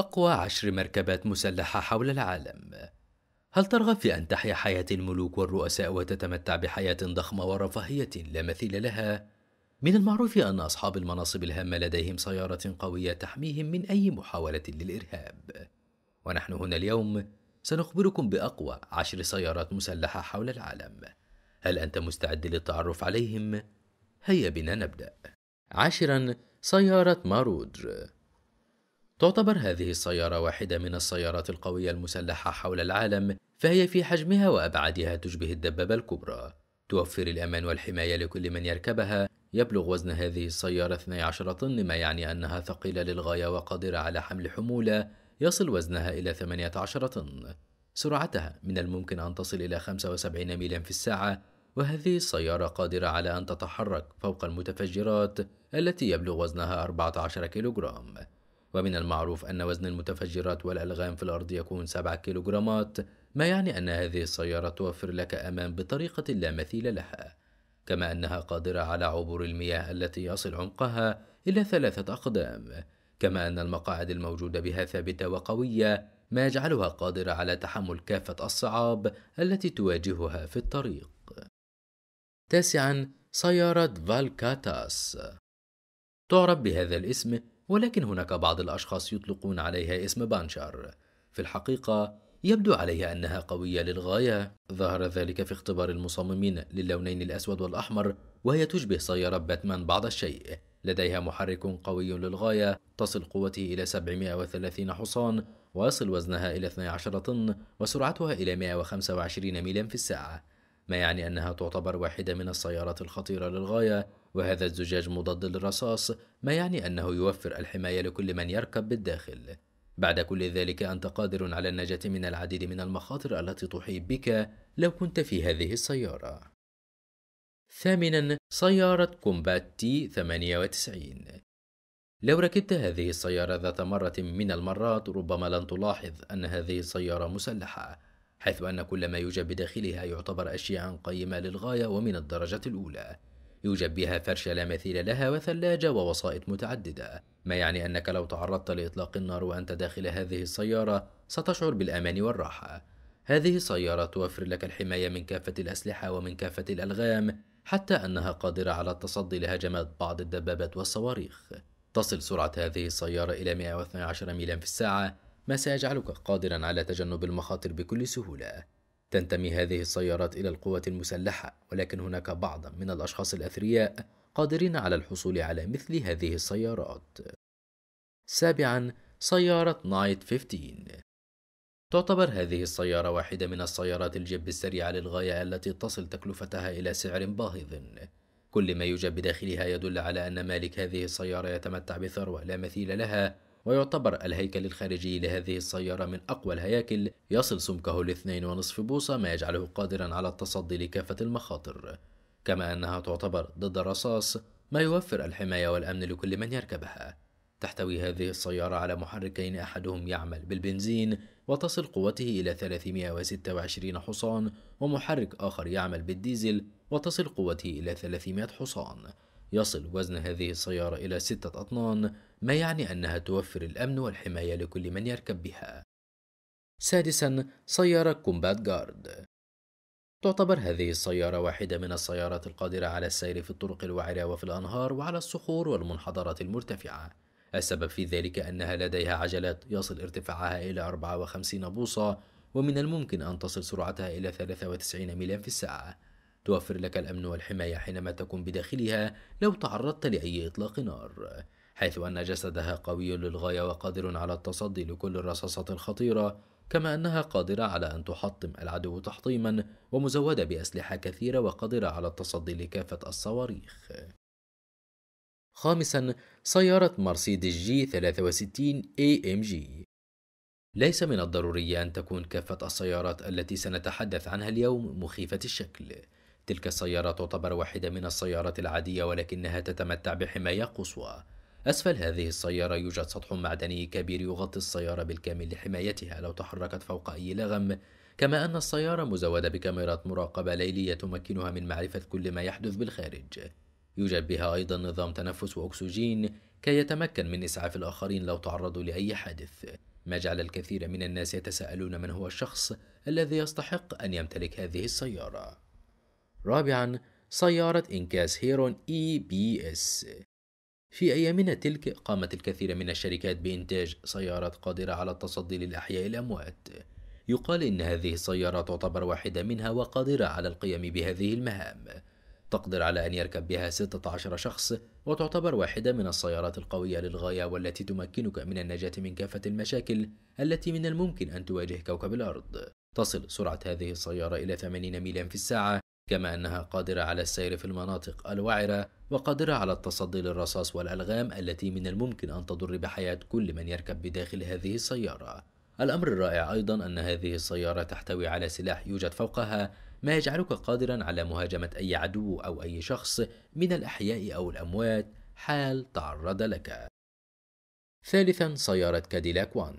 أقوى عشر مركبات مسلحة حول العالم هل ترغب في أن تحيا حياة الملوك والرؤساء وتتمتع بحياة ضخمة ورفاهية لا مثيل لها؟ من المعروف أن أصحاب المناصب الهامة لديهم سيارة قوية تحميهم من أي محاولة للإرهاب ونحن هنا اليوم سنخبركم بأقوى عشر سيارات مسلحة حول العالم هل أنت مستعد للتعرف عليهم؟ هيا بنا نبدأ عاشرا سيارة مارودر تعتبر هذه السيارة واحدة من السيارات القوية المسلحة حول العالم، فهي في حجمها وأبعادها تشبه الدبابة الكبرى. توفر الأمان والحماية لكل من يركبها. يبلغ وزن هذه السيارة 12 طن، ما يعني أنها ثقيلة للغاية وقادرة على حمل حمولة يصل وزنها إلى 18 طن. سرعتها من الممكن أن تصل إلى 75 ميلا في الساعة، وهذه السيارة قادرة على أن تتحرك فوق المتفجرات التي يبلغ وزنها 14 كيلوغرام. ومن المعروف أن وزن المتفجرات والألغام في الأرض يكون 7 كيلوغرامات ما يعني أن هذه السيارة توفر لك أمان بطريقة لا مثيل لها كما أنها قادرة على عبور المياه التي يصل عمقها إلى ثلاثة أقدام كما أن المقاعد الموجودة بها ثابتة وقوية ما يجعلها قادرة على تحمل كافة الصعاب التي تواجهها في الطريق تاسعا سيارة فالكاتاس تعرف بهذا الاسم ولكن هناك بعض الأشخاص يطلقون عليها اسم بانشار في الحقيقة يبدو عليها أنها قوية للغاية ظهر ذلك في اختبار المصممين للونين الأسود والأحمر وهي تشبه سيارة باتمان بعض الشيء لديها محرك قوي للغاية تصل قوته إلى 730 حصان ويصل وزنها إلى 12 طن وسرعتها إلى 125 ميلا في الساعة ما يعني أنها تعتبر واحدة من السيارات الخطيرة للغاية وهذا الزجاج مضاد للرصاص ما يعني أنه يوفر الحماية لكل من يركب بالداخل بعد كل ذلك أنت قادر على النجاة من العديد من المخاطر التي تحيط بك لو كنت في هذه السيارة ثامنا سيارة كومبات تي 98 لو ركبت هذه السيارة ذات مرة من المرات ربما لن تلاحظ أن هذه السيارة مسلحة حيث أن كل ما يوجد بداخلها يعتبر أشياء قيمة للغاية ومن الدرجة الأولى يوجد بها فرشة لا مثيل لها وثلاجة ووسائط متعددة ما يعني أنك لو تعرضت لإطلاق النار وأنت داخل هذه السيارة ستشعر بالأمان والراحة هذه السيارة توفر لك الحماية من كافة الأسلحة ومن كافة الألغام حتى أنها قادرة على التصدي لهجمات بعض الدبابات والصواريخ تصل سرعة هذه السيارة إلى 112 ميلا في الساعة ما سيجعلك قادرا على تجنب المخاطر بكل سهولة تنتمي هذه السيارات إلى القوات المسلحة ولكن هناك بعضا من الأشخاص الأثرياء قادرين على الحصول على مثل هذه السيارات سابعا سيارة نايت 15 تعتبر هذه السيارة واحدة من السيارات الجيب السريعة للغاية التي تصل تكلفتها إلى سعر باهظ كل ما يوجد بداخلها يدل على أن مالك هذه السيارة يتمتع بثروة لا مثيل لها ويعتبر الهيكل الخارجي لهذه السيارة من أقوى الهياكل يصل سمكه لاثنين ونصف بوصة ما يجعله قادرا على التصدي لكافة المخاطر كما أنها تعتبر ضد الرصاص ما يوفر الحماية والأمن لكل من يركبها تحتوي هذه السيارة على محركين أحدهم يعمل بالبنزين وتصل قوته إلى 326 حصان ومحرك آخر يعمل بالديزل وتصل قوته إلى 300 حصان يصل وزن هذه السيارة إلى 6 أطنان ما يعني أنها توفر الأمن والحماية لكل من يركب بها. سادسا سيارة كومبات جارد تعتبر هذه السيارة واحدة من السيارات القادرة على السير في الطرق الوعرة وفي الأنهار وعلى الصخور والمنحدرات المرتفعة السبب في ذلك أنها لديها عجلات يصل ارتفاعها إلى 54 بوصة ومن الممكن أن تصل سرعتها إلى 93 ميلا في الساعة توفر لك الأمن والحماية حينما تكون بداخلها لو تعرضت لأي إطلاق نار حيث أن جسدها قوي للغاية وقادر على التصدي لكل الرصاصات الخطيرة كما أنها قادرة على أن تحطم العدو تحطيما ومزودة بأسلحة كثيرة وقادرة على التصدي لكافة الصواريخ خامسا سيارة مرسيدس جي 63 اي ام جي ليس من الضروري أن تكون كافة السيارات التي سنتحدث عنها اليوم مخيفة الشكل تلك السيارة تعتبر واحدة من السيارات العادية ولكنها تتمتع بحماية قصوى أسفل هذه السيارة يوجد سطح معدني كبير يغطي السيارة بالكامل لحمايتها لو تحركت فوق أي لغم كما أن السيارة مزودة بكاميرات مراقبة ليلية تمكنها من معرفة كل ما يحدث بالخارج يوجد بها أيضا نظام تنفس وأكسجين كي يتمكن من إسعاف الآخرين لو تعرضوا لأي حادث ما جعل الكثير من الناس يتساءلون من هو الشخص الذي يستحق أن يمتلك هذه السيارة رابعا سيارة إنكاس هيرون إي بي إس في أيامنا تلك قامت الكثير من الشركات بإنتاج سيارات قادرة على التصدي للأحياء الأموات يقال إن هذه السيارات تعتبر واحدة منها وقادرة على القيام بهذه المهام تقدر على أن يركب بها 16 شخص وتعتبر واحدة من السيارات القوية للغاية والتي تمكنك من النجاة من كافة المشاكل التي من الممكن أن تواجه كوكب الأرض تصل سرعة هذه السيارة إلى 80 ميلا في الساعة كما أنها قادرة على السير في المناطق الوعرة وقادرة على التصدي للرصاص والألغام التي من الممكن أن تضر بحياة كل من يركب بداخل هذه السيارة. الأمر الرائع أيضا أن هذه السيارة تحتوي على سلاح يوجد فوقها ما يجعلك قادرا على مهاجمة أي عدو أو أي شخص من الأحياء أو الأموات حال تعرض لك. ثالثا سيارة كاديلاك وان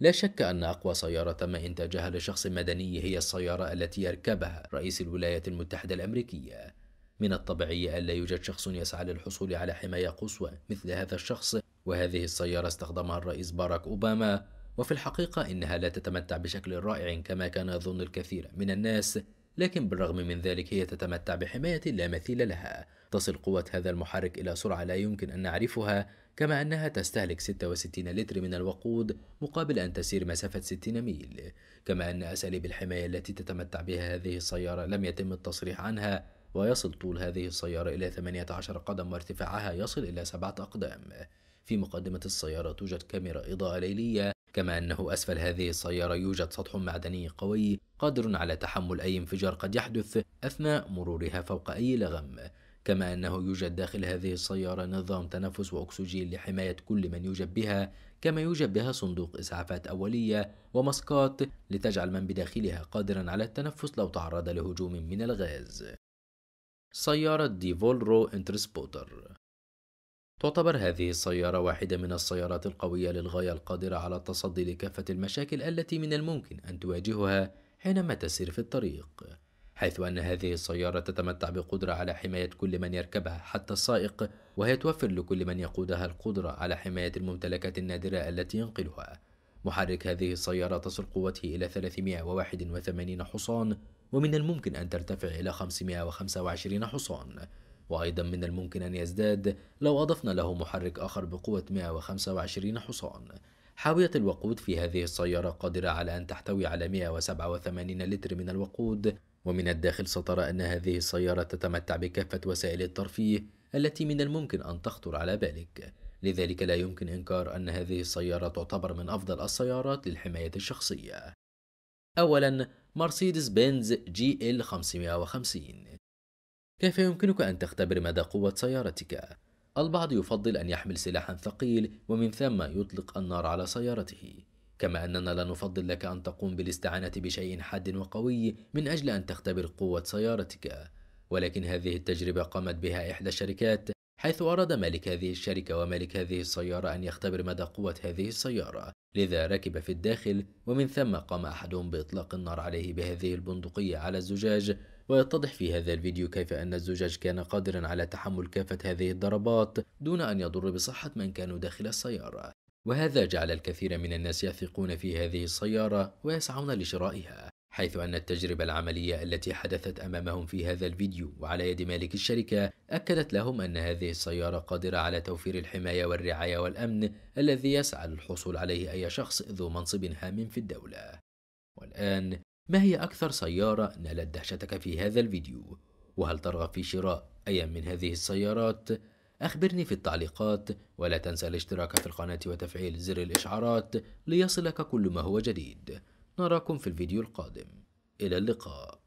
لا شك أن أقوى سيارة تم إنتاجها لشخص مدني هي السيارة التي يركبها رئيس الولايات المتحدة الأمريكية من الطبيعي ألا يوجد شخص يسعى للحصول على حماية قصوى مثل هذا الشخص وهذه السيارة استخدمها الرئيس باراك أوباما وفي الحقيقة إنها لا تتمتع بشكل رائع كما كان يظن الكثير من الناس لكن بالرغم من ذلك هي تتمتع بحماية لا مثيل لها تصل قوة هذا المحرك إلى سرعة لا يمكن أن نعرفها كما أنها تستهلك 66 لتر من الوقود مقابل أن تسير مسافة 60 ميل كما أن أساليب الحماية التي تتمتع بها هذه السيارة لم يتم التصريح عنها ويصل طول هذه السيارة إلى 18 قدم وارتفاعها يصل إلى 7 أقدام في مقدمة السيارة توجد كاميرا إضاءة ليلية كما أنه أسفل هذه السيارة يوجد سطح معدني قوي قادر على تحمل أي انفجار قد يحدث أثناء مرورها فوق أي لغم كما أنه يوجد داخل هذه السيارة نظام تنفس وأكسجين لحماية كل من يوجد بها كما يوجد بها صندوق إسعافات أولية ومسكات لتجعل من بداخلها قادرا على التنفس لو تعرض لهجوم من الغاز سيارة ديفولرو انترسبوتر تعتبر هذه السيارة واحدة من السيارات القوية للغاية القادرة على التصدي لكافة المشاكل التي من الممكن أن تواجهها حينما تسير في الطريق حيث أن هذه السيارة تتمتع بقدرة على حماية كل من يركبها حتى السائق وهي توفر لكل من يقودها القدرة على حماية الممتلكات النادرة التي ينقلها محرك هذه السيارة تصل قوته إلى 381 حصان ومن الممكن أن ترتفع إلى 525 حصان وأيضا من الممكن أن يزداد لو أضفنا له محرك آخر بقوة 125 حصان حاوية الوقود في هذه السيارة قادرة على أن تحتوي على 187 لتر من الوقود ومن الداخل سترى أن هذه السيارة تتمتع بكافة وسائل الترفيه التي من الممكن أن تخطر على بالك لذلك لا يمكن إنكار أن هذه السيارة تعتبر من أفضل السيارات للحماية الشخصية. أولاً مرسيدس بنز جي ال 550 كيف يمكنك أن تختبر مدى قوة سيارتك؟ البعض يفضل أن يحمل سلاحا ثقيل ومن ثم يطلق النار على سيارته كما أننا لا نفضل لك أن تقوم بالاستعانة بشيء حاد وقوي من أجل أن تختبر قوة سيارتك ولكن هذه التجربة قامت بها إحدى الشركات حيث أراد مالك هذه الشركة ومالك هذه السيارة أن يختبر مدى قوة هذه السيارة لذا ركب في الداخل ومن ثم قام أحدهم بإطلاق النار عليه بهذه البندقية على الزجاج ويتضح في هذا الفيديو كيف أن الزجاج كان قادرا على تحمل كافة هذه الضربات دون أن يضر بصحة من كانوا داخل السيارة وهذا جعل الكثير من الناس يثقون في هذه السيارة ويسعون لشرائها حيث أن التجربة العملية التي حدثت أمامهم في هذا الفيديو وعلى يد مالك الشركة أكدت لهم أن هذه السيارة قادرة على توفير الحماية والرعاية والأمن الذي يسعى للحصول عليه أي شخص ذو منصب هام في الدولة. والآن ما هي أكثر سيارة نالت دهشتك في هذا الفيديو؟ وهل ترغب في شراء أي من هذه السيارات؟ أخبرني في التعليقات ولا تنسى الاشتراك في القناة وتفعيل زر الإشعارات ليصلك كل ما هو جديد نراكم في الفيديو القادم إلى اللقاء